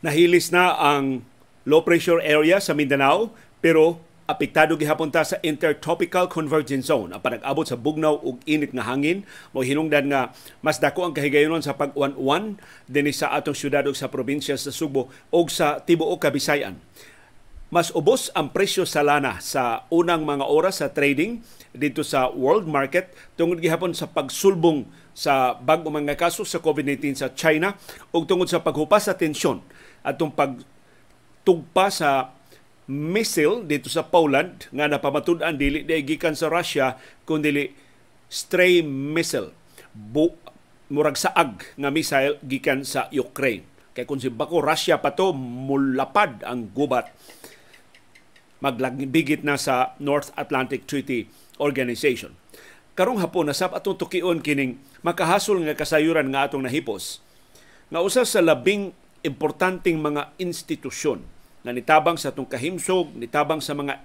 nahilis na ang low pressure area sa Mindanao pero apektado gihapon ta sa intertropical convergence zone ang panag-abot sa bugnaw ug init nga hangin mo hinungdan nga mas dako ang kahigayonon sa pag-uwan-uwan dinhi sa atong syudad ug sa probinsya sa Subo ug sa tibuok Kabisayan mas ubos ang presyo sa lana sa unang mga oras sa trading dito sa world market tungod gihapon sa pagsulbong sa bag-o mga kaso sa COVID-19 sa China ug tungod sa paghupas sa tensyon atong pagtugpa sa missile dito sa Poland nga napamatud-an dili day gikan sa Russia kun dili stray missile Bu- murag saag nga missile gikan sa Ukraine kay kun si bako Russia pa to mulapad ang gubat maglagbigit na sa North Atlantic Treaty Organization karong hapon nasab atong tukion kining makahasol nga kasayuran nga atong nahipos nga usa sa labing importanteng mga institusyon na nitabang sa atong kahimsog, nitabang sa mga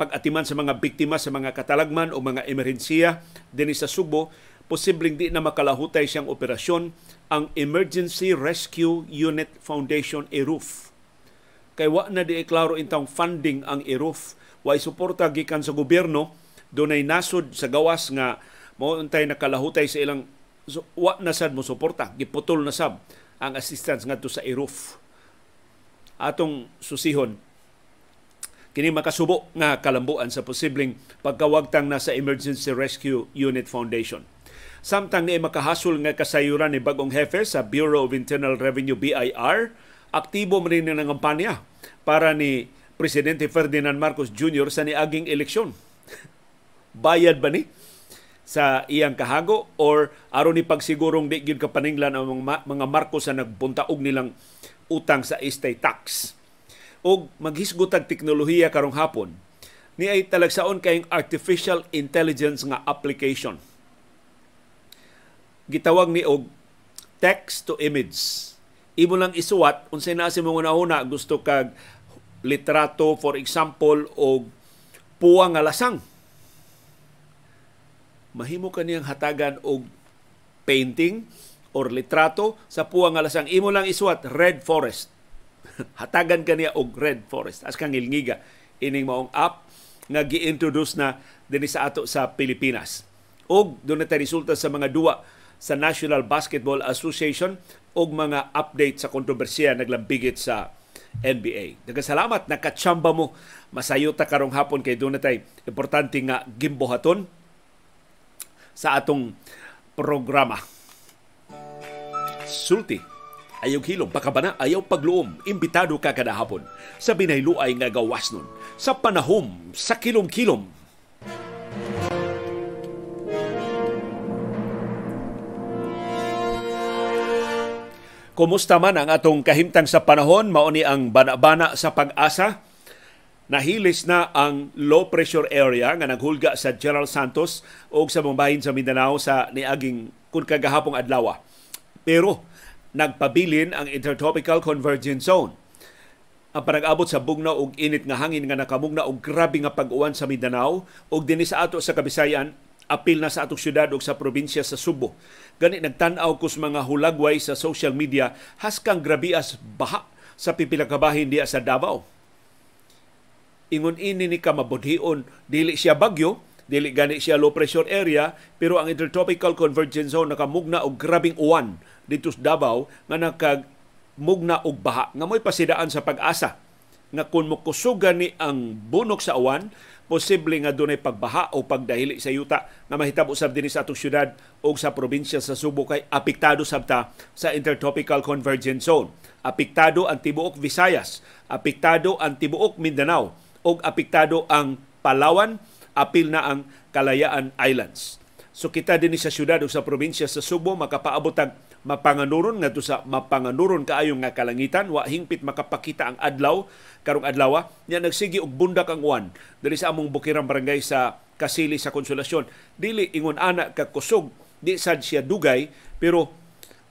pag-atiman sa mga biktima sa mga katalagman o mga emerhensiya dinhi sa Subo, posibleng di na makalahutay siyang operasyon ang Emergency Rescue Unit Foundation ERUF. Kay wa na di klaro intang funding ang ERUF, wa suporta gikan sa gobyerno, dunay nasod sa gawas nga mauntay nakalahutay sa ilang wa na sad mo suporta, giputol na sab ang assistance ngadto sa iroof atong susihon kini makasubo nga kalambuan sa posibleng pagkawagtang na sa Emergency Rescue Unit Foundation. Samtang ni makahasol nga kasayuran ni bagong hefe sa Bureau of Internal Revenue BIR, aktibo man rin ng kampanya para ni Presidente Ferdinand Marcos Jr. sa niaging eleksyon. Bayad ba ni? sa iyang kahago or aron ni pagsigurong di gyud kapaninglan ang mga, mga Marcos sa nagpuntaog nilang utang sa estate tax. O maghisgot ang teknolohiya karong hapon ni ay talagsaon kayong artificial intelligence nga application. Gitawag ni og text to image. Imo lang isuwat unsay na si mga una gusto kag litrato for example og puwa nga lasang mahimo kaniyang hatagan og painting or litrato sa puwang alasang imo lang iswat Red Forest. hatagan kaniya og Red Forest as kang ilngiga ining maong app nga gi-introduce na dinhi sa ato sa Pilipinas. Og doon na resulta sa mga duwa sa National Basketball Association og mga update sa kontrobersiya naglambigit sa NBA. Nagkasalamat, nakachamba mo. Masayo ta karong hapon kay doon importante nga gimbohaton sa atong programa. Sulti, ayaw hilom, pakabana, ayaw pagluom, imbitado ka kada hapon sa binayluay nga gawas nun, sa panahom, sa kilom-kilom. Kumusta man ang atong kahimtang sa panahon, mauni ang banabana sa pag-asa, Nahilis na ang low pressure area nga naghulga sa General Santos o sa mambahin sa Mindanao sa niaging kun kagahapong adlaw. Pero nagpabilin ang Intertropical Convergence Zone. Ang panag-abot sa bugna og init nga hangin nga nakamugna og grabe nga pag-uwan sa Mindanao og dinhi sa ato sa Kabisayan apil na sa atong syudad ug sa probinsya sa Subo. Gani nagtan-aw kus mga hulagway sa social media haskang kang grabias baha sa pipila kabahin diya sa Davao ingon ini ni kamabudhion dili siya bagyo dili gani siya low pressure area pero ang intertropical convergence zone nakamugna og grabing uwan dito sa Davao nga nakag og baha nga moy pasidaan sa pag-asa nga kun mokusugan ni ang bunok sa uwan posible nga dunay pagbaha o pagdahili sa yuta nga mahitabo sa dinhi sa atong syudad o sa probinsya sa Subo kay apektado sabta sa intertropical convergence zone. Apektado ang tibuok Visayas, apektado ang tibuok Mindanao, og apiktado ang Palawan, apil na ang Kalayaan Islands. So kita din sa syudad o sa probinsya sa Subo makapaabot ang mapanganuron ngadto sa mapanganuron kaayong nga kalangitan wa hingpit makapakita ang adlaw karong adlawa ah, nya nagsigi og bundak ang uwan diri sa among bukirang barangay sa Kasili sa Konsolasyon dili ingon ana ka kusog di sad siya dugay pero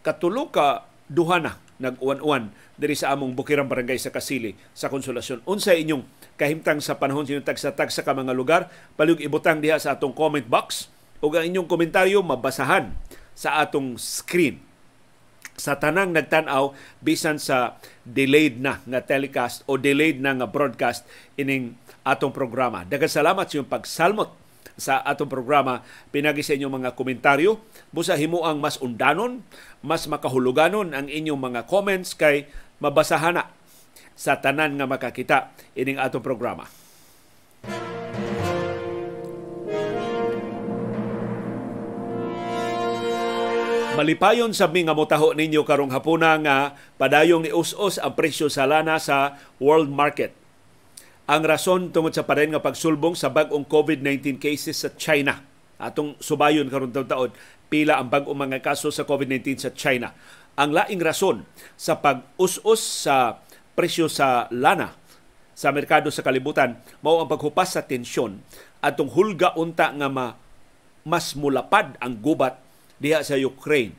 katulo ka duha na nag-uwan-uwan diri sa among Bukirang Barangay sa Kasili sa Konsolasyon. Unsay inyong kahimtang sa panahon sa tagsa-tag sa mga lugar, palug ibutang diha sa atong comment box ug ang inyong komentaryo mabasahan sa atong screen sa tanang nagtanaw bisan sa delayed na nga telecast o delayed na nga broadcast ining atong programa. Daghang salamat sa iyong pagsalmot sa atong programa pinagi sa inyong mga komentaryo busa himo ang mas undanon mas makahuluganon ang inyong mga comments kay mabasahan na sa tanan nga makakita ining atong programa Malipayon sa mga mutaho ninyo karong hapuna nga padayong ni us ang presyo sa lana sa world market ang rason tungod sa padayon nga pagsulbong sa bag-ong COVID-19 cases sa China. Atong subayon karon taon pila ang bag-ong mga kaso sa COVID-19 sa China. Ang laing rason sa pag-us-us sa presyo sa lana sa merkado sa kalibutan mao ang paghupas sa tensyon atong hulga unta nga ma, mas mulapad ang gubat diha sa Ukraine.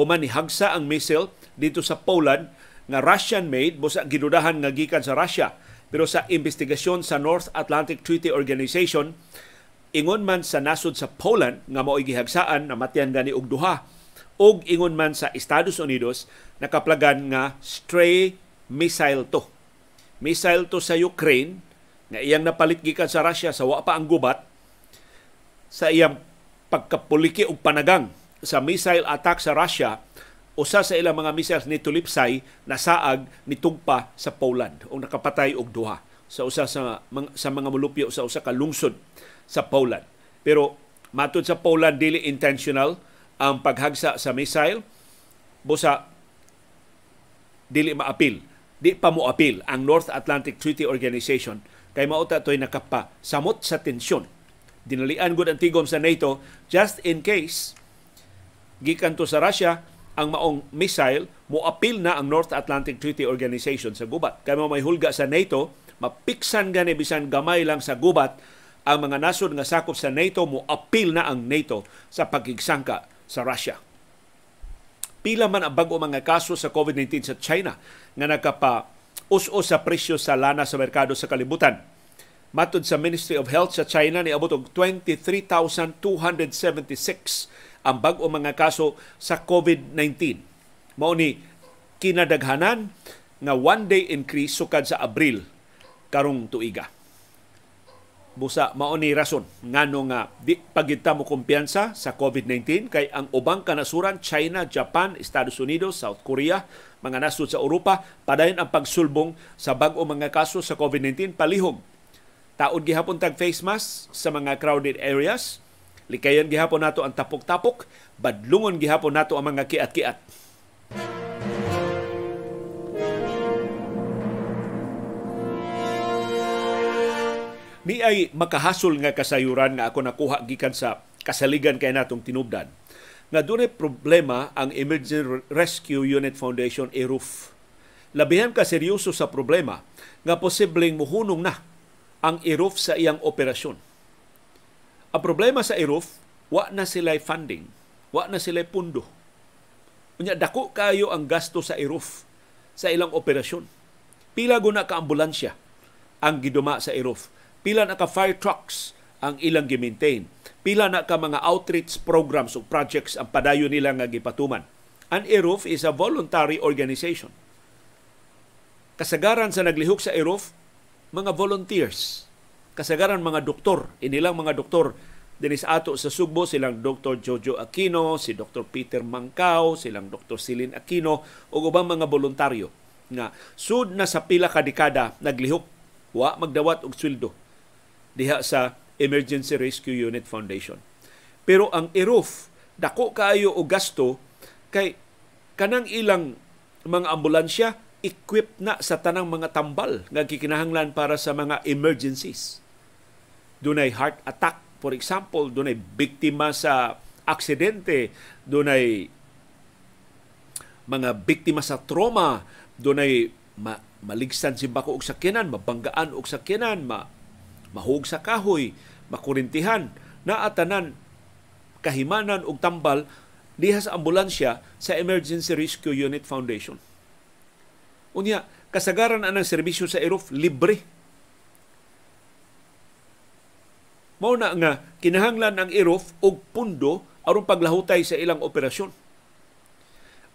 Human ni hagsa ang missile dito sa Poland nga Russian made busa ginudahan nga gikan sa Russia pero sa investigasyon sa North Atlantic Treaty Organization, ingon man sa nasod sa Poland nga mao'y gihagsaan namatyan gani og duha og ingon man sa Estados Unidos nakaplagan nga stray missile to. Missile to sa Ukraine nga iyang napalit gikan sa Russia sa wa pa ang gubat sa iyang pagkapuliki og panagang sa missile attack sa Russia usa sa ilang mga missiles ni Tulipsay nasaag nitugpa sa Poland o nakapatay og duha sa usa sa mga, sa mga mulupyo sa usa ka lungsod sa Poland. Pero matud sa Poland dili intentional ang paghagsa sa missile busa dili maapil di pa mo apil ang North Atlantic Treaty Organization kay mauta toy nakapa samot sa tensyon dinalian gud ang tigom sa NATO just in case gikan to sa Russia ang maong missile mo moapil na ang North Atlantic Treaty Organization sa gubat kay may hulga sa NATO mapiksan gani bisan gamay lang sa gubat ang mga nasod nga sakop sa NATO mo moapil na ang NATO sa pagigsangka sa Russia pila man ang bago mga kaso sa COVID-19 sa China nga nagkapa us sa presyo sa lana sa merkado sa kalibutan. Matod sa Ministry of Health sa China ni niabot og 23,276 ang bag-o mga kaso sa COVID-19. Mao ni kinadaghanan nga one-day increase sukad sa Abril karong tuiga. Busa mao ni rason ngano nga di pagita mo kumpiyansa sa COVID-19 kay ang ubang kanasuran China, Japan, Estados Unidos, South Korea, mga nasud sa Europa padayon ang pagsulbong sa bag-o mga kaso sa COVID-19 palihog taod gihapon tag face mask sa mga crowded areas Likayan gihapon nato ang tapok-tapok, badlungon gihapon nato ang mga kiat-kiat. Ni ay makahasol nga kasayuran nga ako nakuha gikan sa kasaligan kay natong tinubdan. Nga dunay problema ang Emergency Rescue Unit Foundation e-roof. Labihan ka seryoso sa problema nga posibleng muhunong na ang e-roof sa iyang operasyon ang problema sa Eruf, wa na sila funding, wa na sila pundo. Unya dako kayo ang gasto sa Eruf sa ilang operasyon. Pila guna ka ambulansya ang giduma sa Eruf. Pila na ka fire trucks ang ilang gimaintain. Pila na ka mga outreach programs o projects ang padayo nila nga gipatuman. Ang Eruf is a voluntary organization. Kasagaran sa naglihok sa Eruf, mga volunteers kasagaran mga doktor, inilang mga doktor dinis ato sa Sugbo silang Dr. Jojo Aquino, si Dr. Peter Mangkaw, silang Dr. Celine Aquino ug ubang mga boluntaryo nga sud na sa pila ka dekada naglihok wa magdawat og sweldo diha sa Emergency Rescue Unit Foundation. Pero ang eruf dako kaayo og gasto kay kanang ilang mga ambulansya equip na sa tanang mga tambal nga gikinahanglan para sa mga emergencies. Dunay heart attack, for example, dunay biktima sa aksidente, dunay mga biktima sa trauma, dunay ma- maligsan si bako og sakyanan, mabanggaan og sakyanan, ma- mahug sa kahoy, makurintihan, na atanan kahimanan og tambal dihas ambulansya sa Emergency Rescue Unit Foundation Unya, kasagaran anang serbisyo sa Aerof libre. Mao na nga kinahanglan ang Aerof og pundo aron paglahutay sa ilang operasyon.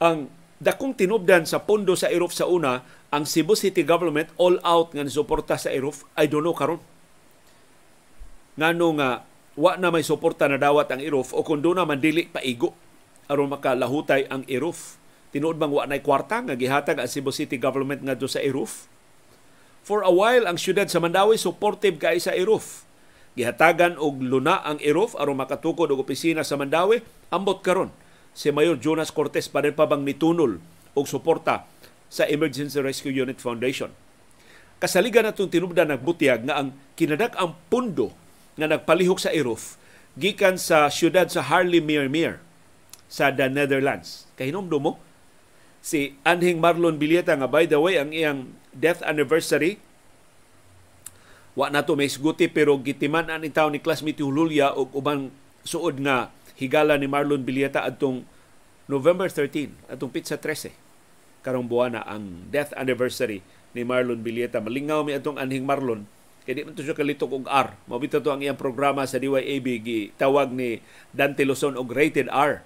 Ang dakong tinubdan sa pondo sa Aerof sa una, ang Cebu City government all out nga suporta sa Aerof, I don't know karon. Ngano nga wa na may suporta na dawat ang Aerof o kundo na mandili paigo aron makalahutay ang Aerof Tinuod bang wa nay kwarta nga gihatag ang Cebu City government ngadto sa Iruf? For a while ang siyudad sa Mandawi supportive kay sa Iruf. Gihatagan og luna ang Iruf aron makatukod og opisina sa Mandawi ambot karon si Mayor Jonas Cortez pa rin pa bang nitunol og suporta sa Emergency Rescue Unit Foundation. Kasaligan natong tinubdan nagbutiyag nga ang kinadak ang pundo nga nagpalihok sa Iruf gikan sa siyudad sa Harley Meer sa the Netherlands. Kahinomdo mo si Anhing Marlon Bilieta nga by the way ang iyang death anniversary wa na to may sguti pero gitiman ang itaw ni classmate Hululya og uban suod nga higala ni Marlon Bilieta adtong November 13 atong pizza 13 karong buwana ang death anniversary ni Marlon Bilieta malingaw mi atong Anhing Marlon kay di man to siya kalitok og R mabita to ang iyang programa sa DYAB gi tawag ni Dante Luzon og rated R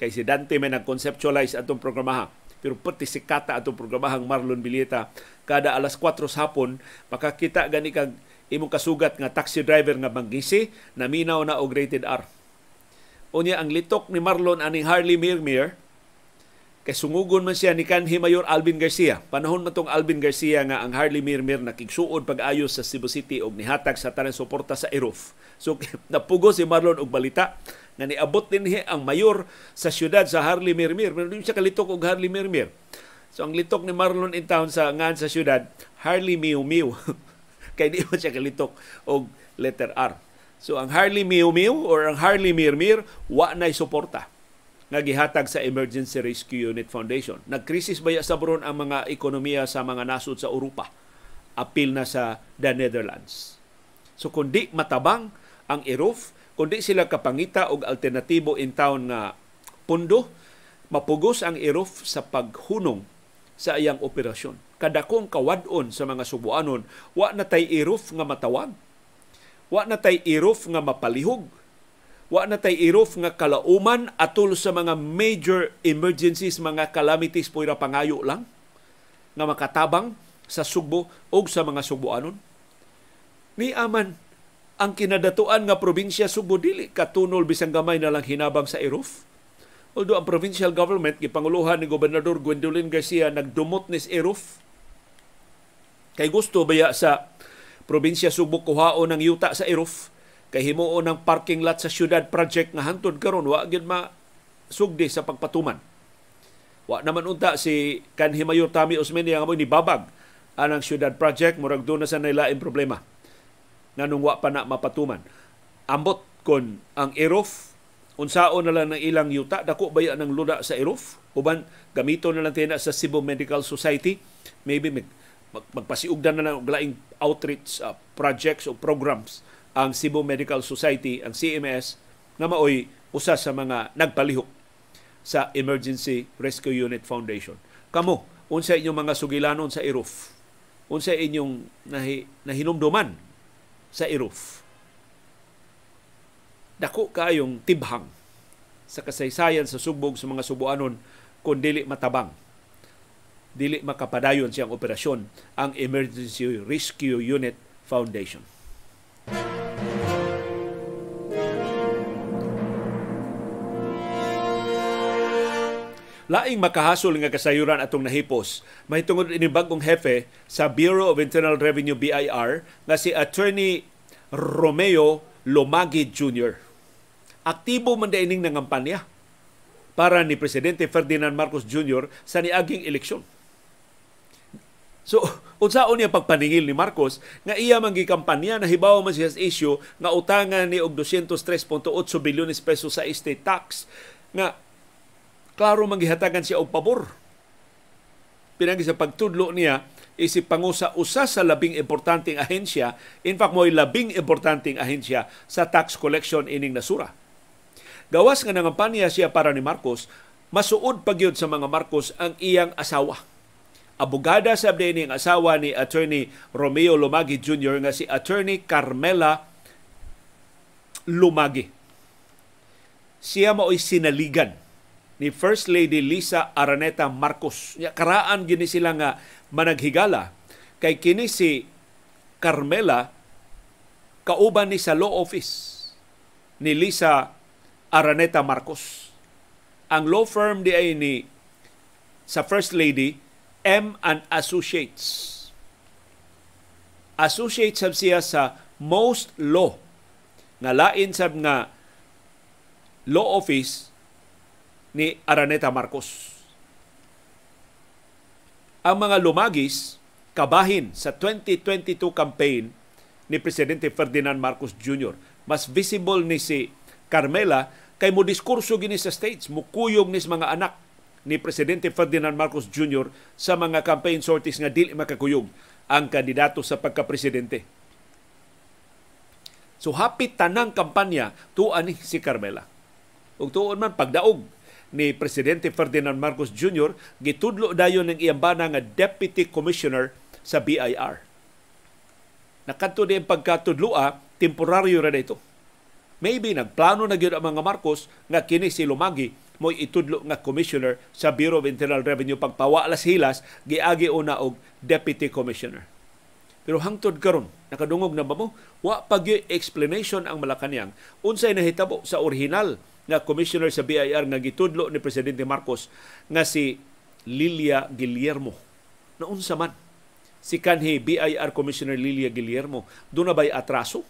Kay si Dante may nag-conceptualize atong programaha. Pero pati si Kata atong programahang Marlon Bileta. Kada alas 4 sa hapon, makakita gani kag imong kasugat nga taxi driver nga manggisi, naminaw na og rated R. Unya ang litok ni Marlon aning Harley Mirmir, kay sungugon man siya ni kanhi Mayor Alvin Garcia. Panahon man tong Alvin Garcia nga ang Harley Mirmir nakigsuod pag-ayo sa Cebu City og nihatag sa tanan suporta sa Eruf. So napugo si Marlon og balita na niabot din ang mayor sa siyudad sa Harley Mirmir. Pero din siya kalitok og Harley Mirmir. So ang litok ni Marlon in town sa ngan sa siyudad, Harley Miu Miu. Kay di mo siya kalitok og letter R. So ang Harley Miu Miu or ang Harley Mirmir wa nay suporta nga gihatag sa Emergency Rescue Unit Foundation. Nagkrisis ba sa Brun ang mga ekonomiya sa mga nasod sa Europa? Apil na sa the Netherlands. So kundi matabang ang IROF e kundi sila kapangita og alternatibo in town nga pundo mapugos ang IROF sa paghunong sa iyang operasyon. Kadakong kawadon sa mga subuanon, wa na tay IROF nga matawag. Wa na tay IROF nga mapalihog. Wa na tay IROF nga kalauman atol sa mga major emergencies, mga calamities puira pangayo lang nga makatabang sa Subo o sa mga Subuanon. Ni Aman, ang kinadatuan nga probinsya Subo dili katunol bisang gamay na lang hinabang sa Eruf. Although ang provincial government gipanguluhan ni gobernador Gwendolyn Garcia nagdumot ni Eruf. Kay gusto baya sa probinsya Subo kuhaon ng yuta sa Eruf kay himuon ng parking lot sa syudad project nga hantod karon wa gyud ma sugdi sa pagpatuman. Wa naman unta si kanhi Mayor Tami Osmeña nga ni babag anang syudad project murag do na sa nailaing problema nganong wa pa na mapatuman. Ambot kon ang Erof unsao na lang ng ilang yuta dako baya ng luda sa Erof uban gamito na lang tina sa Cebu Medical Society maybe mag, mag magpasiugdan na lang laing outreach uh, projects o programs ang Cebu Medical Society ang CMS na maoy usa sa mga nagpalihok sa Emergency Rescue Unit Foundation kamo unsa inyong mga sugilanon sa Erof unsa inyong nahi, nahinumduman sa iroof. Dako kayong tibhang sa kasaysayan sa sugbog sa mga subuanon kung dili matabang dili makapadayon siyang operasyon ang Emergency Rescue Unit Foundation. Laing makahasol nga kasayuran atong nahipos. Mahitungod ini bagong hepe sa Bureau of Internal Revenue BIR nga si Attorney Romeo Lomagi Jr. Aktibo man ining nangampanya para ni Presidente Ferdinand Marcos Jr. sa niaging eleksyon. So, unsaon niya pagpaningil ni Marcos nga iya man kampanya na hibaw man siya sa issue nga utangan ni og 203.8 bilyon pesos sa estate tax nga klaro manggihatagan siya og pabor. Pinagi sa pagtudlo niya, isip pangusa usa sa labing importanteng ahensya, in fact mo'y labing importanteng ahensya sa tax collection ining nasura. Gawas nga nangampanya siya para ni Marcos, masuod pagyod sa mga Marcos ang iyang asawa. Abugada sa ni ang asawa ni Attorney Romeo Lumagi Jr. nga si Attorney Carmela Lumagi. Siya mao'y sinaligan ni First Lady Lisa Araneta Marcos. Karaan gini sila nga managhigala kay kini si Carmela kauban ni sa law office ni Lisa Araneta Marcos. Ang law firm di ay ni sa First Lady M and Associates. Associates sab siya sa most law nga lain sab nga law office ni Araneta Marcos. Ang mga lumagis kabahin sa 2022 campaign ni Presidente Ferdinand Marcos Jr. Mas visible ni si Carmela kay mo diskurso gini sa states, mukuyog ni sa mga anak ni Presidente Ferdinand Marcos Jr. sa mga campaign sorties nga dili makakuyog ang kandidato sa pagkapresidente. So happy tanang kampanya tuan ni si Carmela. Ug tuon man pagdaog ni Presidente Ferdinand Marcos Jr. gitudlo dayon ng iyang bana nga Deputy Commissioner sa BIR. Nakanto din pagkatudloa, temporaryo na dito. Maybe nagplano na gyud ang mga Marcos nga kini si Lumagi mo itudlo nga commissioner sa Bureau of Internal Revenue pagpawalas hilas giagi una og deputy commissioner. Pero hangtod karon nakadungog na ba mo wa pagyo explanation ang Malacañang unsay nahitabo sa orihinal na commissioner sa BIR nga gitudlo ni Presidente Marcos nga si Lilia Guillermo. Naunsa man si kanhi BIR Commissioner Lilia Guillermo doon na ba'y atraso?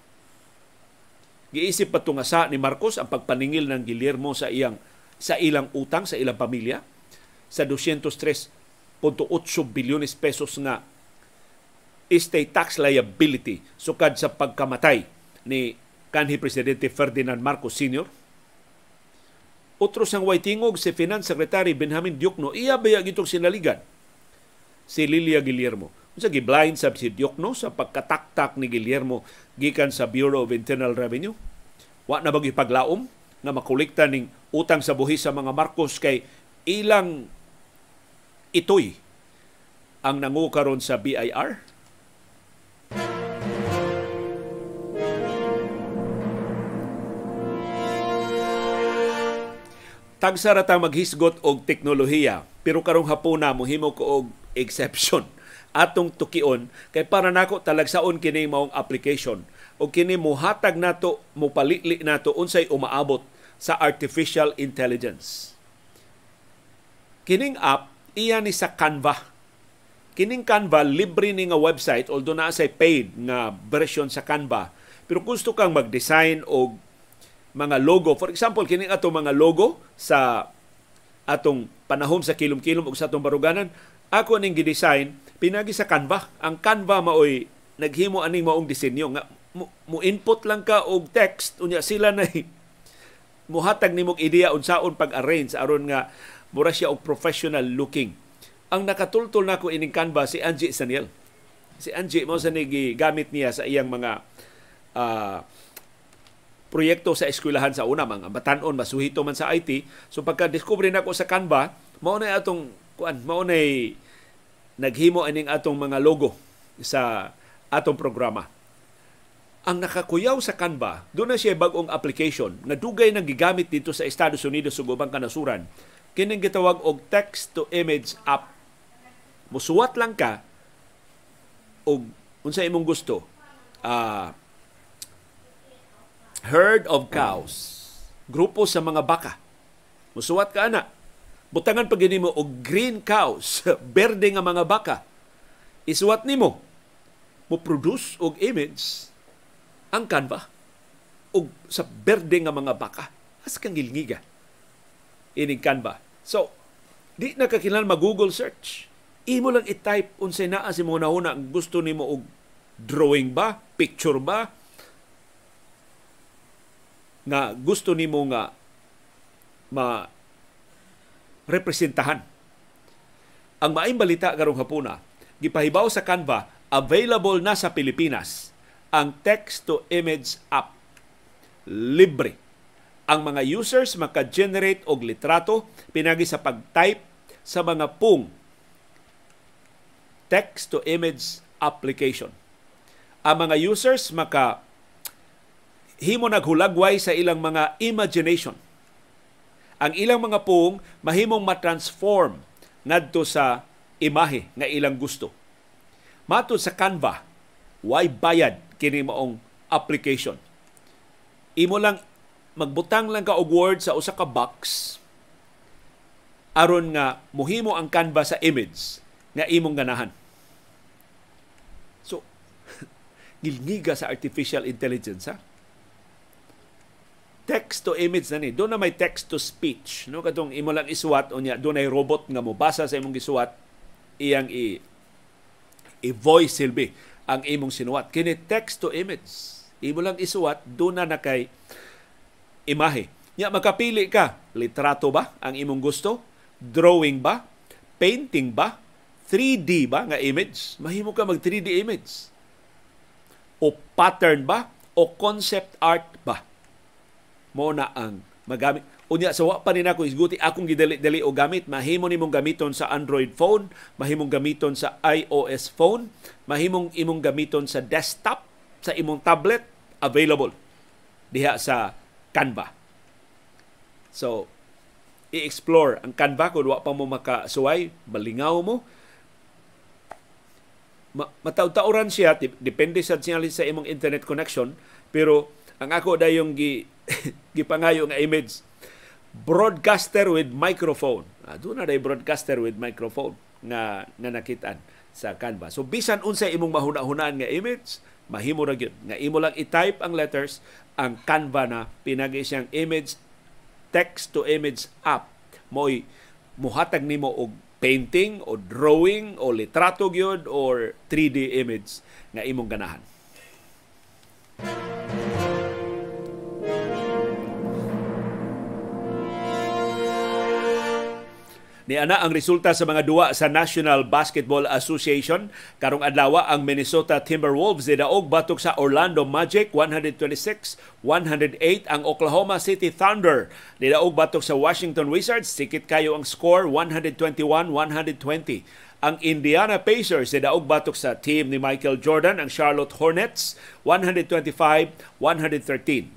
Giisip pa tungasa ni Marcos ang pagpaningil ng Guillermo sa iyang sa ilang utang sa ilang pamilya sa 203.8 bilyones pesos na estate tax liability sukad sa pagkamatay ni kanhi Presidente Ferdinand Marcos Sr. Otro sang way tingog si Finance Secretary Benjamin Diokno, iya ba gitong sinaligan? Si Lilia Guillermo. Unsa gi-blind sab si Diokno sa pagkataktak ni Guillermo gikan sa Bureau of Internal Revenue? Wa na ba paglaom na makolekta ning utang sa buhi sa mga Marcos kay ilang itoy ang nangu karon sa BIR? tagsara ta maghisgot og teknolohiya pero karong hapuna mohimo ko og exception atong tukion kay para nako talagsaon kini maong application o kini muhatag nato mupalili nato unsay umaabot sa artificial intelligence kining app iya ni sa Canva kining Canva libre ni nga website although naa say paid nga version sa Canva pero gusto kang mag-design og mga logo. For example, kini ato mga logo sa atong panahom sa kilom-kilom o sa atong baruganan, ako ning gidesign pinagi sa Canva. Ang Canva maoy naghimo aning maong disenyo nga mo input lang ka og text unya sila na eh. muhatag nimo ideya unsaon pag-arrange aron nga mura siya og professional looking. Ang nakatultol nako ining Canva si Angie Saniel. Si Angie mo sa gamit niya sa iyang mga uh, proyekto sa eskwelahan sa una mga batanon masuhito man sa IT so pagka discover nako sa Canva mao na atong kuan mao na naghimo aning atong mga logo sa atong programa ang nakakuyaw sa Canva do na siya bagong application nga dugay nang gigamit dito sa Estados Unidos sa ubang kanasuran kining gitawag og text to image app musuwat lang ka og unsa imong gusto ah uh, herd of cows, grupo sa mga baka. Musuwat ka ana. Butangan pag mo og green cows, berde nga mga baka. Isuwat nimo mo produce og image ang kanva og sa berde nga mga baka. As kang gilngiga. Ining kanva. So, di na mag-Google search. Imo lang i-type unsay naa si mo una ang gusto nimo og drawing ba, picture ba, nga gusto nimo nga ma representahan. Ang maayong balita karong hapuna, gipahibaw sa Canva, available na sa Pilipinas ang text to image app. Libre. Ang mga users maka-generate og litrato pinagi sa pag-type sa mga pung text to image application. Ang mga users maka himo naghulagway sa ilang mga imagination. Ang ilang mga puong mahimong matransform ngadto sa imahe nga ilang gusto. Matod sa Canva, why bayad kini maong application? Imo lang magbutang lang ka og word sa usa ka box aron nga mohimo ang Canva sa image nga imong ganahan. So, ngilngiga sa artificial intelligence ha? text to image na ni do na may text to speech no katong imo lang iswat unya do na robot nga mo basa sa imong giswat iyang i i voice silbi ang imong sinuwat kini text to image imo lang iswat do na nakay imahe nya makapili ka litrato ba ang imong gusto drawing ba painting ba 3D ba nga image mahimo ka mag 3D image o pattern ba o concept art ba mo na ang magamit unya sa so, wa pa ni nako isguti akong gidali-dali og gamit mahimo nimong gamiton sa Android phone mahimong gamiton sa iOS phone mahimong imong gamiton sa desktop sa imong tablet available diha sa Canva so i-explore ang Canva kung wa pa mo makasuway malingaw mo Ma- mataw-tauran siya depende sa siya sa imong internet connection pero ang ako dayong gi gipangayo nga image broadcaster with microphone aduna ah, day broadcaster with microphone nga nga nakitaan sa Canva so bisan unsay imong mahuna-hunaan nga image mahimo ra gyud nga imo lang i-type ang letters ang Canva na pinagi siyang image text to image app moy muhatag nimo og painting o drawing o litrato gyud or 3D image nga imong ganahan. ni ana ang resulta sa mga duwa sa National Basketball Association. Karong adlaw ang Minnesota Timberwolves ni daog batok sa Orlando Magic 126-108 ang Oklahoma City Thunder ni daog batok sa Washington Wizards. Sikit kayo ang score 121-120. Ang Indiana Pacers Daog batok sa team ni Michael Jordan ang Charlotte Hornets 125-113.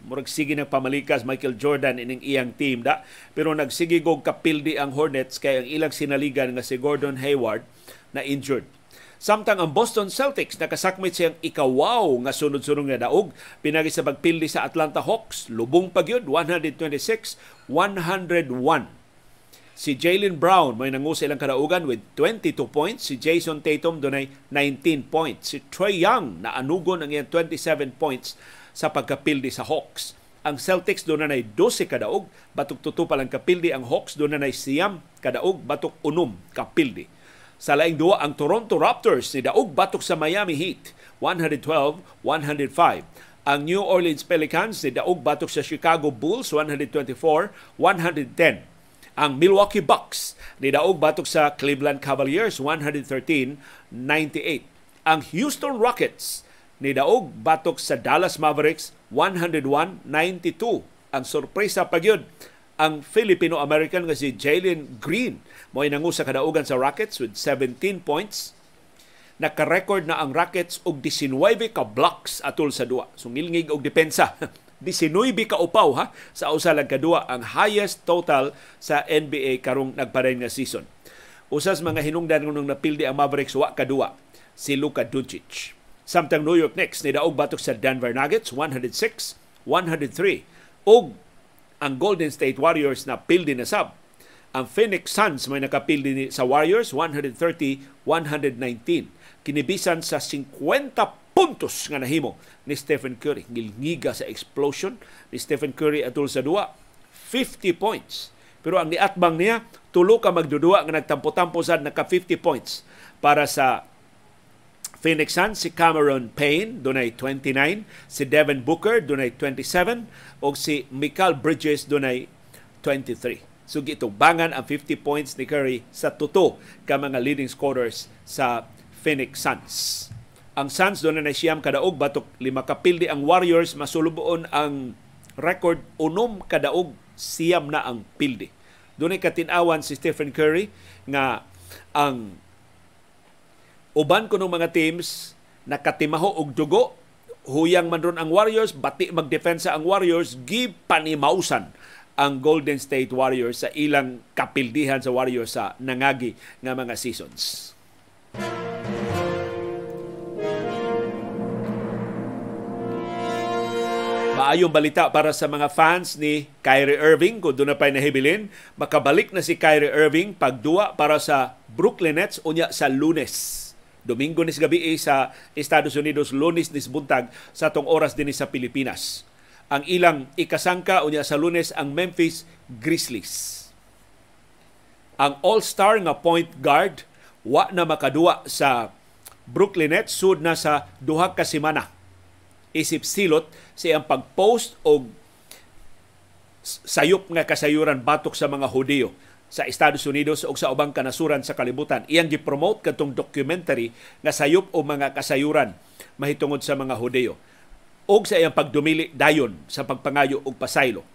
Murag sige ng pamalikas Michael Jordan ining iyang team da pero nagsigigog og kapildi ang Hornets kay ang ilang sinaligan nga si Gordon Hayward na injured. Samtang ang Boston Celtics nakasakmit siyang ikawaw nga sunod-sunod nga daog pinagi sa pagpildi sa Atlanta Hawks lubong pagyud 126-101 Si Jalen Brown may nangu sa ilang kadaugan with 22 points. Si Jason Tatum dunay 19 points. Si Troy Young na anugon ang iyang 27 points sa pagkapildi sa Hawks. Ang Celtics doon na 12 kadaog, batok tuto pa lang kapildi. Ang Hawks doon na siyam kadaog, batok unom kapildi. Sa laing duwa, ang Toronto Raptors ni Daog batok sa Miami Heat, 112-105. Ang New Orleans Pelicans ni Daog batok sa Chicago Bulls, 124-110 ang Milwaukee Bucks ni Daog batok sa Cleveland Cavaliers 113-98. Ang Houston Rockets ni Daog batok sa Dallas Mavericks 101-92. Ang sorpresa pa ang Filipino-American nga si Jalen Green mo nangu sa kadaugan sa Rockets with 17 points. Nakarecord na ang Rockets og 19 ka blocks atol sa duwa. Sungilngig og depensa 19 upaw ha sa usa lang kadua ang highest total sa NBA karong nagpadayon nga season. Usas mga hinungdan nung napildi ang Mavericks wa kadua si Luka Doncic. Samtang New York Knicks nidaog batok sa Denver Nuggets 106, 103 og ang Golden State Warriors na pildi na sab. Ang Phoenix Suns may nakapildi sa Warriors 130-119. Kinibisan sa 50 puntos nga nahimo ni Stephen Curry. Ngilngiga sa explosion ni Stephen Curry atul sa duwa. 50 points. Pero ang niatbang niya, tulo ka magdudua nga nagtampo-tampo sad naka 50 points para sa Phoenix Suns si Cameron Payne dunay 29, si Devin Booker dunay 27 ug si Michael Bridges dunay 23. So gitubangan ang 50 points ni Curry sa tuto ka mga leading scorers sa Phoenix Suns. Ang Suns doon na siyam kadaog batok lima kapildi ang Warriors masuluboon ang record unom kadaog siyam na ang pildi. Doon katinawan si Stephen Curry nga ang uban ko ng mga teams nakatimaho og dugo huyang man ron ang Warriors bati magdepensa ang Warriors gipanimausan ang Golden State Warriors sa ilang kapildihan sa Warriors sa nangagi nga mga seasons. Maayong balita para sa mga fans ni Kyrie Irving kung doon na pa'y nahibilin. Makabalik na si Kyrie Irving pagduwa para sa Brooklyn Nets unya sa lunes. Domingo nis gabi eh, sa Estados Unidos, lunes nis buntag sa tong oras din sa Pilipinas. Ang ilang ikasangka unya sa lunes ang Memphis Grizzlies. Ang all-star nga point guard wa na makaduwa sa Brooklyn Nets sud na sa duha ka semana isip silot sa iyang pag-post og sayop nga kasayuran batok sa mga Hudiyo sa Estados Unidos o sa ubang kanasuran sa kalibutan. Iyang gipromote kadtong documentary nga sayop o mga kasayuran mahitungod sa mga Hudiyo o sa iyang pagdumili dayon sa pagpangayo og pasaylo.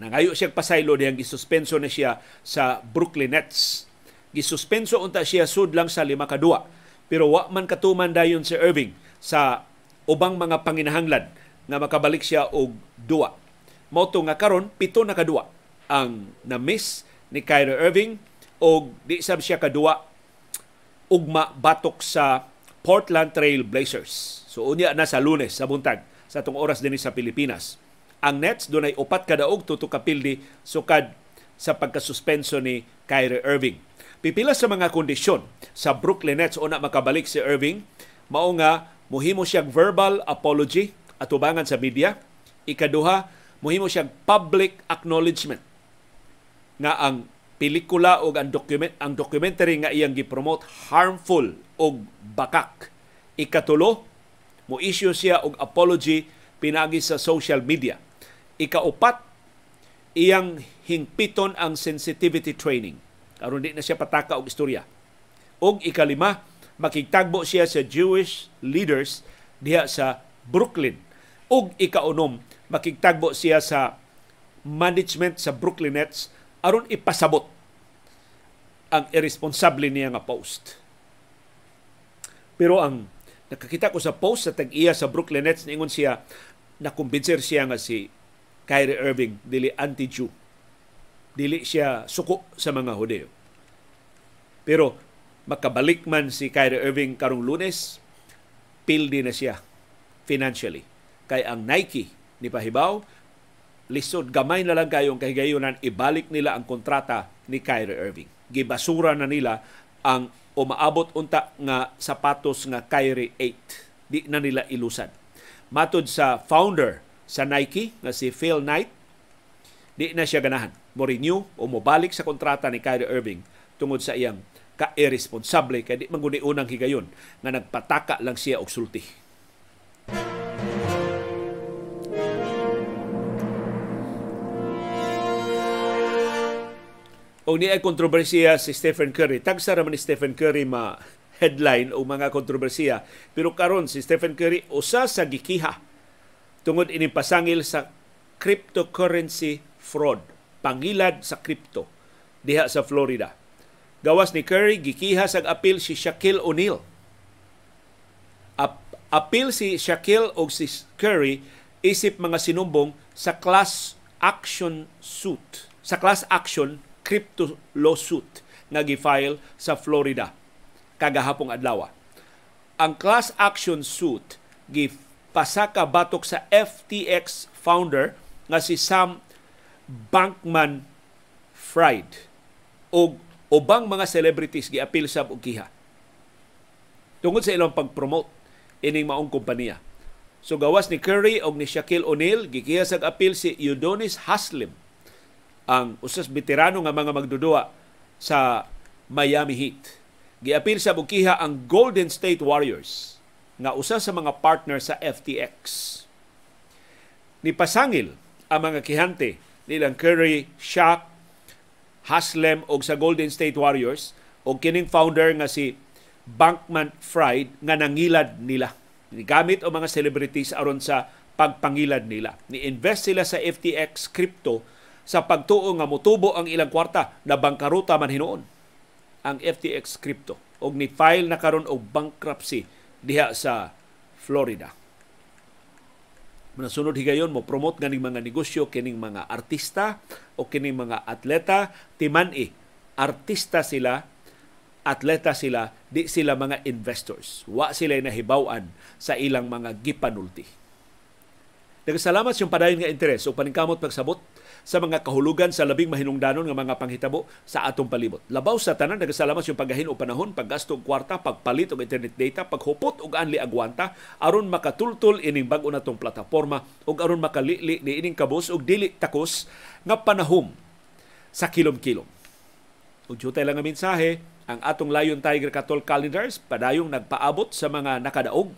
Nangayo siya pasaylo diyang gisuspenso na siya sa Brooklyn Nets. Gisuspenso unta siya sud lang sa lima ka duwa. Pero wa man katuman dayon si Irving sa ubang mga panginahanglan nga makabalik siya og duwa. Mao nga karon pito na kaduwa ang na-miss ni Kyrie Irving og di sab siya kaduwa ugma batok sa Portland Trail Blazers. So unya na sa Lunes sa buntag sa atong oras dinhi sa Pilipinas. Ang Nets dunay upat kadaog tuto ka pildi sukad sa pagkasuspenso ni Kyrie Irving. Pipila sa mga kondisyon sa Brooklyn Nets una makabalik si Irving mao nga Muhimo siyang verbal apology atubangan sa media. Ikaduha, muhimo siyang public acknowledgement nga ang pelikula o ang, document, ang documentary nga iyang gipromote harmful o bakak. Ikatulo, mo issue siya og apology pinagi sa social media. Ikaupat, iyang hingpiton ang sensitivity training. Aron di na siya pataka og istorya. Og ikalima, makigtagbo siya sa Jewish leaders diha sa Brooklyn. Ug ikaunom, makigtagbo siya sa management sa Brooklyn Nets aron ipasabot ang irresponsible niya nga post. Pero ang nakakita ko sa post sa tag-iya sa Brooklyn Nets ningon siya nakumbinser siya nga si Kyrie Irving dili anti-Jew. Dili siya suko sa mga Hudeo. Pero makabalik man si Kyrie Irving karong lunes, pildi na siya financially. Kay ang Nike ni Pahibaw, lisod gamay na lang kayong kahigayunan, ibalik nila ang kontrata ni Kyrie Irving. Gibasura na nila ang umaabot unta nga sapatos nga Kyrie 8. Di na nila ilusan. Matod sa founder sa Nike nga si Phil Knight, di na siya ganahan. Mo-renew o mobalik sa kontrata ni Kyrie Irving tungod sa iyang ka-irresponsable kay di man unang higayon nga nagpataka lang siya og sulti. O ni ay kontrobersiya si Stephen Curry. Tagsa raman ni Stephen Curry ma headline o mga kontrobersiya. Pero karon si Stephen Curry usa sa gikiha tungod inipasangil sa cryptocurrency fraud, pangilad sa crypto diha sa Florida. Gawas ni Curry, gikihas ang apil si Shaquille O'Neal. Ap- apil si Shaquille o si Curry isip mga sinumbong sa class action suit, sa class action crypto lawsuit nga gifile sa Florida kagahapong adlaw. Ang class action suit gipasa ka batok sa FTX founder nga si Sam Bankman-Fried og ubang mga celebrities giapil sa og tungod sa ilang pag-promote ining maong kompanya. So gawas ni Curry og ni Shaquille O'Neal gikiha sag apil si Udonis Haslim ang usas veterano nga mga magdudua sa Miami Heat. Giapil sa bukiha ang Golden State Warriors nga usa sa mga partner sa FTX. Nipasangil ang mga kihante nilang Curry, Shaq, Haslem og sa Golden State Warriors og kining founder nga si Bankman Fried nga nangilad nila. Gamit o mga celebrities aron sa pagpangilad nila. Ni-invest sila sa FTX crypto sa pagtuo nga motubo ang ilang kwarta na bangkaruta man hinoon ang FTX crypto og ni file na karon og bankruptcy diha sa Florida. Manasunod higayon mo promote ganing mga negosyo kining mga artista o kining mga atleta timan-i. Artista sila, atleta sila, di sila mga investors. Wa sila nahibawan sa ilang mga gipanulti. Nagsalamat siyang padayon nga interes o paningkamot pagsabot sa mga kahulugan sa labing mahinungdanon nga mga panghitabo sa atong palibot. Labaw sa tanan nagasalamat yung pagahin o panahon, paggasto og kwarta, pagpalit og internet data, paghupot og anli agwanta aron makatultol ining bag-o natong plataporma ug aron makalili ni ining kabus og dili takos nga panahom sa kilom-kilom. Ug lang nga mensahe ang atong Lion Tiger Katol Calendars padayong nagpaabot sa mga nakadaog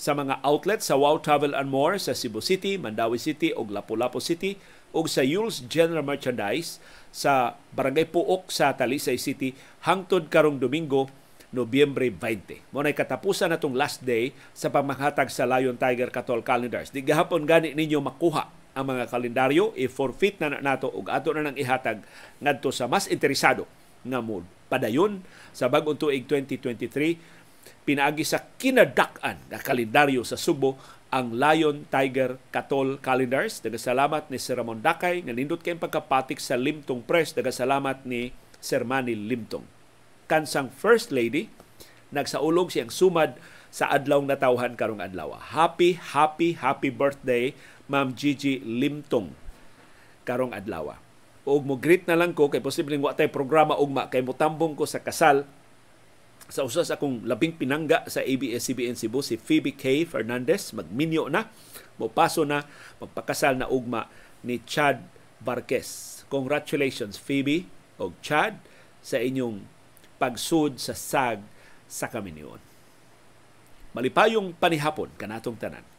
sa mga outlet sa Wow Travel and More sa Cebu City, Mandawi City ug Lapu-Lapu City ug sa Yule's General Merchandise sa Barangay Puok sa Talisay City hangtod karong Domingo Nobyembre 20. Mo nay katapusan natong last day sa pamanghatag sa Lion Tiger Catol Calendars. Di gahapon gani ninyo makuha ang mga kalendaryo, i-forfeit na nato ug ato na nang ihatag ngadto sa mas interesado nga mood. Padayon sa bagong tuig 2023 pinaagi sa kinadakan na kalendaryo sa Subo ang Lion Tiger Katol Calendars. Dagasalamat ni Sir Ramon Dakay nga nindot kayong pagkapatik sa Limtong Press. Dagasalamat ni Sir Manny Limtong. Kansang First Lady, nagsaulog siyang sumad sa adlaw na tawhan karong adlaw. Happy, happy, happy birthday, Ma'am Gigi Limtong karong adlaw og mo greet na lang ko kay posibleng wa tay programa ugma kay motambong ko sa kasal sa usas akong labing pinangga sa ABS-CBN Cebu si Phoebe K. Fernandez magminyo na mopaso na magpakasal na ugma ni Chad Barquez. Congratulations Phoebe o Chad sa inyong pagsud sa sag sa Kaminyon. Malipayong panihapon kanatong tanan.